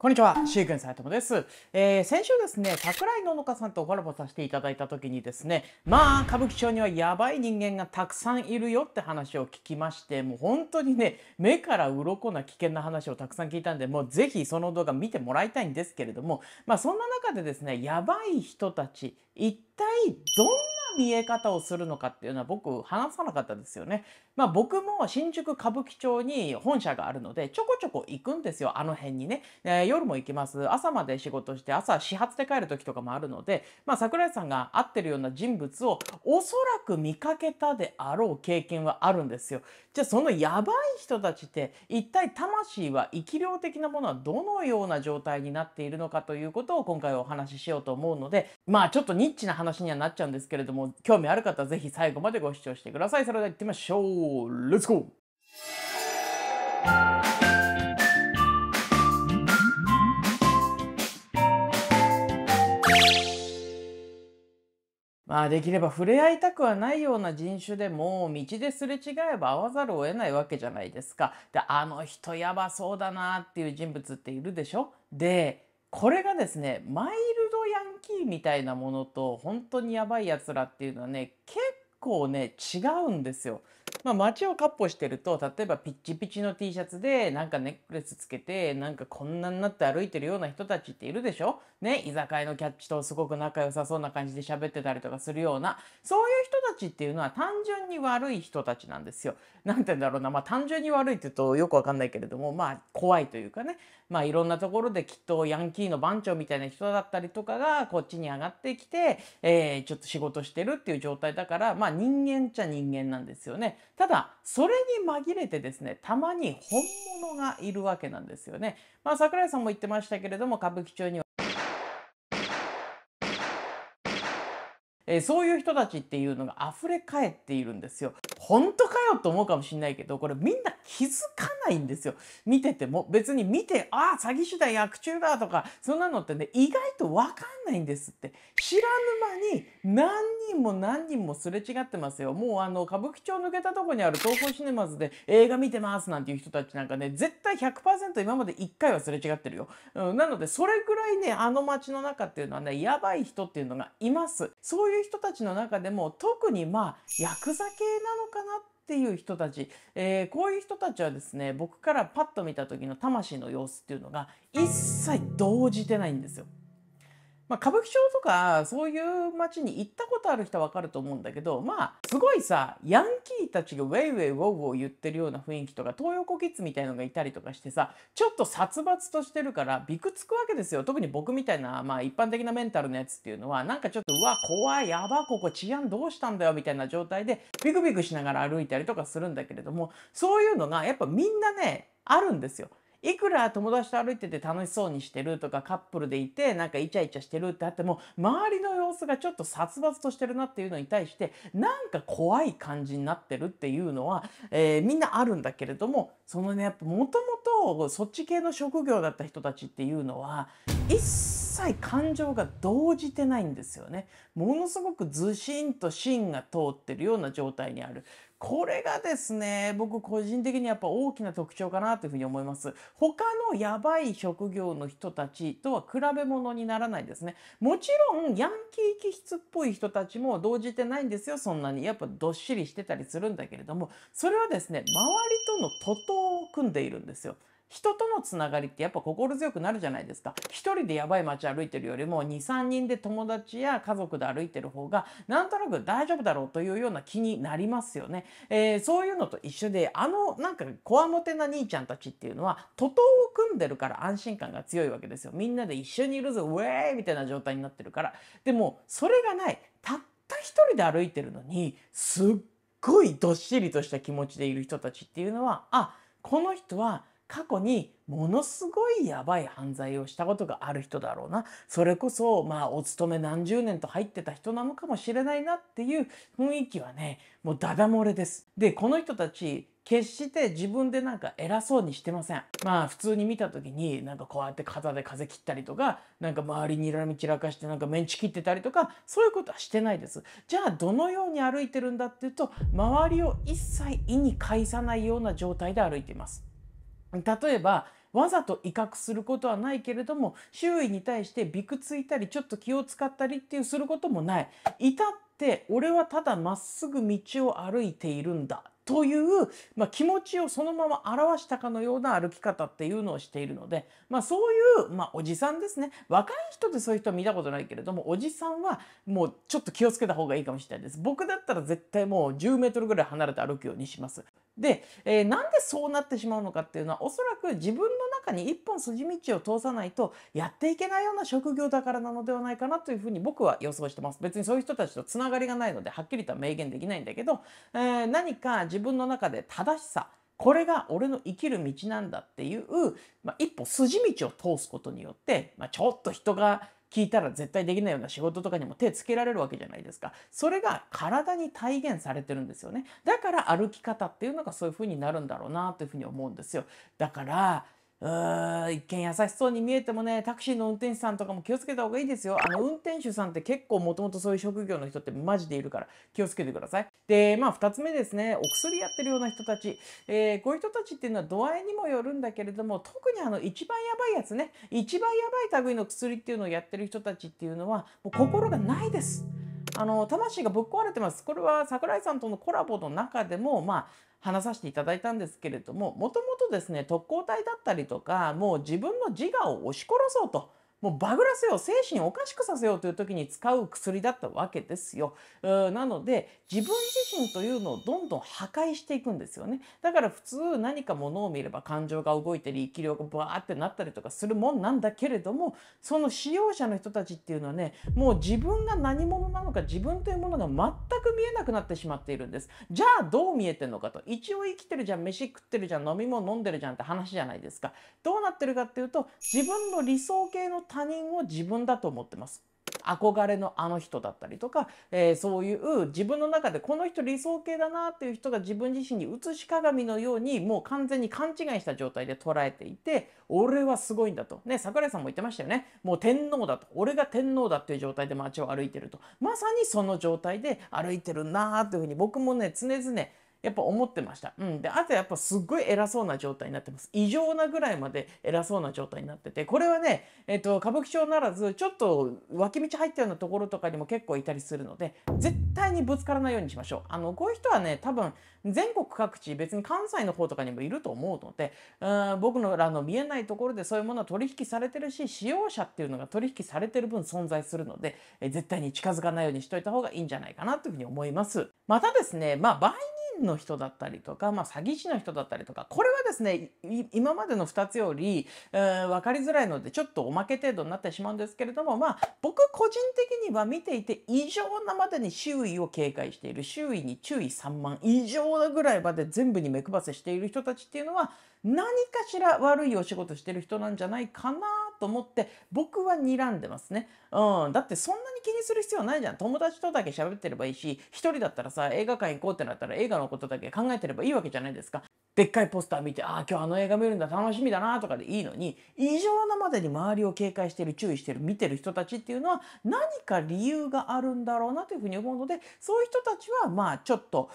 こんにちは、シークエンサイトムです。えー、先週ですね、桜井ののかさんとコラボさせていただいた時にですね、まあ、歌舞伎町にはやばい人間がたくさんいるよって話を聞きまして、もう本当にね、目から鱗な危険な話をたくさん聞いたんで、もうぜひその動画見てもらいたいんですけれども、まあそんな中でですね、やばい人たち、一体どんな見え方をするのかっていうのは僕話さなかったですよね。まあ、僕も新宿歌舞伎町に本社があるのでちょこちょこ行くんですよあの辺にね、えー、夜も行きます朝まで仕事して朝始発で帰る時とかもあるので、まあ、桜井さんが会ってるような人物をおそらく見かけたであろう経験はあるんですよじゃあそのやばい人たちって一体魂は生き量的なものはどのような状態になっているのかということを今回お話ししようと思うのでまあちょっとニッチな話にはなっちゃうんですけれども興味ある方は是非最後までご視聴してくださいそれでは行ってみましょうレッツゴーまあできれば触れ合いたくはないような人種でも道ですれ違えば会わざるを得ないわけじゃないですか。であの人やばそうだなっていう人物っているでしょでこれがですねマイルドヤンキーみたいなものと本当にやばいやつらっていうのはね結構ね違うんですよ。まあ、街を闊歩してると例えばピッチピチの T シャツでなんかネックレスつけてなんかこんなになって歩いてるような人たちっているでしょね居酒屋のキャッチとすごく仲良さそうな感じで喋ってたりとかするようなそういう人たちっていうのは単純に悪い人たちなんですよ。なんて言うんだろうなまあ単純に悪いって言うとよくわかんないけれどもまあ怖いというかねまあいろんなところできっとヤンキーの番長みたいな人だったりとかがこっちに上がってきて、えー、ちょっと仕事してるっていう状態だからまあ人間っちゃ人間なんですよね。ただそれに紛れてですねたまに本物がいるわけなんですよね。まあ、桜井さんも言ってましたけれども歌舞伎町にはえそういう人たちっていうのが溢れかえっているんですよ。本当かよと思うかもしんないけどこれみんな気づかないんですよ。見てても別に見てああ詐欺師だ薬中だとかそんなのってね意外と分かんないんですって知らぬ間に何人も何人もすれ違ってますよもうあの歌舞伎町抜けたとこにある東方シネマズで映画見てますなんていう人たちなんかね絶対100%今まで1回はすれ違ってるよ、うん、なのでそれぐらいねあの街の中っていうのはねやばい人っていうのがいますそういう人たちの中でも特にまあヤクザ系なのかなってっていう人たち、えー、こういう人たちはですね僕からパッと見た時の魂の様子っていうのが一切動じてないんですよ。まあ、歌舞伎町とかそういう町に行ったことある人はわかると思うんだけどまあすごいさヤンキーたちがウェイウェイウォーウォー言ってるような雰囲気とか東横キッズみたいのがいたりとかしてさちょっと殺伐としてるからびくつくわけですよ特に僕みたいな、まあ、一般的なメンタルのやつっていうのはなんかちょっとうわ怖いやばここ治安どうしたんだよみたいな状態でビクビクしながら歩いたりとかするんだけれどもそういうのがやっぱみんなねあるんですよ。いくら友達と歩いてて楽しそうにしてるとかカップルでいてなんかイチャイチャしてるってあっても周りの様子がちょっと殺伐としてるなっていうのに対してなんか怖い感じになってるっていうのは、えー、みんなあるんだけれどもそのねやっぱもともとそっち系の職業だった人たちっていうのは一切切感情が動じてないんですよね。ものすごくずしんと芯が通ってるような状態にある。これがですね、僕個人的にやっぱ大きな特徴かなというふうに思います。他のやばい職業の人たちとは比べ物にならないですね。もちろん、ヤンキー気質っぽい人たちも動じてないんですよ、そんなに。やっぱどっしりしてたりするんだけれども、それはですね、周りとの徒党を組んでいるんですよ。人とのつながりってやっぱ心強くなるじゃないですか一人でやばい街歩いてるよりも23人で友達や家族で歩いてる方がなんとなく大丈夫だろうというような気になりますよね、えー、そういうのと一緒であのなんかこわもてな兄ちゃんたちっていうのは徒党を組んでるから安心感が強いわけですよみんなで一緒にいるぞウェーイみたいな状態になってるからでもそれがないたった一人で歩いてるのにすっごいどっしりとした気持ちでいる人たちっていうのはあこの人は過去にものすごいやばい犯罪をしたことがある人だろうなそれこそまあお勤め何十年と入ってた人なのかもしれないなっていう雰囲気はねもうダダ漏れです。でこの人たち決して自分でなんか偉そうにしてません。まあ普通に見た時になんかこうやって肩で風切ったりとか、なんか周りにらみ散らかしてなんかメンチ切ってたりとか、そういうことはしてないです。じゃあどのように歩いてるんだっていうと、周りを一切意に介さないような状態で歩いています。例えばわざと威嚇することはないけれども周囲に対してびくついたりちょっと気を使ったりっていうすることもない至って俺はただまっすぐ道を歩いているんだという、まあ、気持ちをそのまま表したかのような歩き方っていうのをしているので、まあ、そういう、まあ、おじさんですね若い人でそういう人は見たことないけれどもおじさんはもうちょっと気をつけた方がいいかもしれないです僕だったら絶対もう10メートルぐらい離れて歩くようにしますで、えー、なんでそうなってしまうのかっていうのはおそらく自分の中に一本筋道を通さないとやっていけないような職業だからなのではないかなというふうに僕は予想してます別にそういう人たちとつながりがないのではっきりとは明言できないんだけど、えー、何か自分の中で正しさこれが俺の生きる道なんだっていう、まあ、一歩筋道を通すことによって、まあ、ちょっと人が聞いたら絶対できないような仕事とかにも手つけられるわけじゃないですか。それが体に体現されてるんですよね。だから歩き方っていうのがそういう風になるんだろうなという風に思うんですよ。だから一見優しそうに見えてもねタクシーの運転手さんとかも気をつけた方がいいですよあの運転手さんって結構もともとそういう職業の人ってマジでいるから気をつけてくださいでまあ2つ目ですねお薬やってるような人たち、えー、こういう人たちっていうのは度合いにもよるんだけれども特にあの一番やばいやつね一番やばい類の薬っていうのをやってる人たちっていうのはもう心がないですあの魂がぶっ壊れてますこれは桜井さんとのコラボの中でも、まあ、話させていただいたんですけれどももともとですね特攻隊だったりとかもう自分の自我を押し殺そうと。もうバグらせよう精神おかしくさせようという時に使う薬だったわけですよ。なので自分自身というのをどんどん破壊していくんですよね。だから普通何かものを見れば感情が動いたり生き量がバーってなったりとかするもんなんだけれどもその使用者の人たちっていうのはねもう自分が何者なのか自分というものが全く見えなくなってしまっているんです。じゃあどう見えてるのかと一応生きてるじゃん飯食ってるじゃん飲み物飲んでるじゃんって話じゃないですか。どうなってるかっていうと自分の理想系の他人を自分だと思ってます。憧れのあの人だったりとか、えー、そういう自分の中でこの人理想形だなっていう人が自分自身に映し鏡のようにもう完全に勘違いした状態で捉えていて俺はすごいんだとね桜井さんも言ってましたよねもう天皇だと俺が天皇だっていう状態で街を歩いてるとまさにその状態で歩いてるなーというふうに僕もね常々やっぱ思ってました。うん、であとやっぱすっごい偉そうな状態になってます。異常なぐらいまで偉そうな状態になっててこれはね、えっと、歌舞伎町ならずちょっと脇道入ったようなところとかにも結構いたりするので絶対にぶつからないようにしましょう。あのこういう人はね多分全国各地別に関西の方とかにもいると思うのでうん僕のらの見えないところでそういうものは取引されてるし使用者っていうのが取引されてる分存在するので絶対に近づかないようにしといた方がいいんじゃないかなというふうに思います。またですね、まあの人だったりとか、まあ、詐欺師の人だったりとかこれはですね今までの2つより、えー、分かりづらいのでちょっとおまけ程度になってしまうんですけれども、まあ、僕個人的には見ていて異常なまでに周囲を警戒している周囲に注意3万異常なぐらいまで全部に目配せしている人たちっていうのは何かしら悪いお仕事してる人なんじゃないかなと思って僕は睨んでますね、うん、だってそんなに気にする必要ないじゃん友達とだけ喋ってればいいし1人だったらさ映画館行こうってなったら映画のことだけ考えてればいいわけじゃないですかでっかいポスター見て、ああ、今日あの映画見るんだ、楽しみだなとかでいいのに、異常なまでに周りを警戒してる、注意してる、見てる人たちっていうのは、何か理由があるんだろうなというふうに思うので、そういう人たちは、まあ、ちょっと、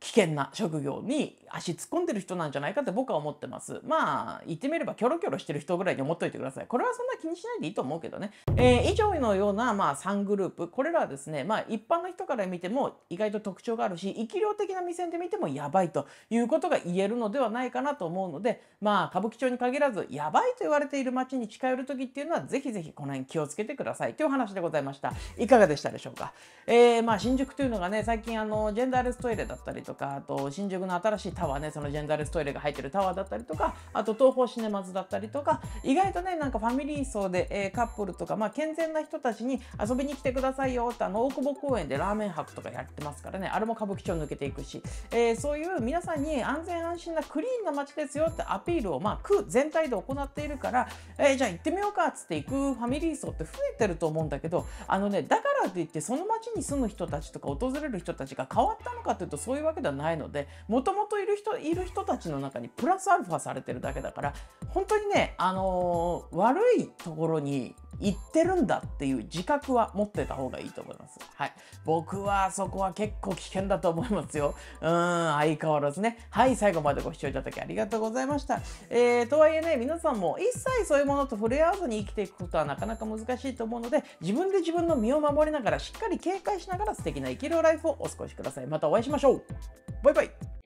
危険な職業に足突っ込んでる人なんじゃないかって僕は思ってます。まあ言ってみればキョロキョロしてる人ぐらいに思っといてください。これはそんな気にしないでいいと思うけどね。えー、以上のような、まあ、3グループこれらはですね、まあ、一般の人から見ても意外と特徴があるし生き量的な目線で見てもやばいということが言えるのではないかなと思うので、まあ、歌舞伎町に限らずやばいと言われている街に近寄る時っていうのはぜひぜひこの辺気をつけてくださいという話でございましたいかがでしたでしょうか、えー、まあ、新宿というのがね最近あのジェンダーレストイレだったりとかあと新宿の新しいタワーねそのジェンダーレストイレが入ってるタワーだったりとかあと東宝シネマズだったりとか意外とねなんかファミリー層で、えー、カップルとかまああ、健全な人たちに遊びに来てくださいよってあの大久保公園でラーメン博とかやってますからねあれも歌舞伎町抜けていくし、えー、そういう皆さんに安全安心なクリーンな街ですよってアピールを、まあ、区全体で行っているから、えー、じゃあ行ってみようかっつって行くファミリー層って増えてると思うんだけどあのねだからといってその街に住む人たちとか訪れる人たちが変わったのかというとそういうわけではないのでもともといる人いる人たちの中にプラスアルファされてるだけだから本当にね、あのー、悪いところに言ってるんだっていう自覚は持ってた方がいいと思います。はい。僕はそこは結構危険だと思いますよ。うん、相変わらずね。はい、最後までご視聴いただきありがとうございました。えー、とはいえね、皆さんも一切そういうものと触れ合わずに生きていくことはなかなか難しいと思うので、自分で自分の身を守りながら、しっかり警戒しながら素敵な生きるライフをお過ごしください。またお会いしましょう。バイバイ。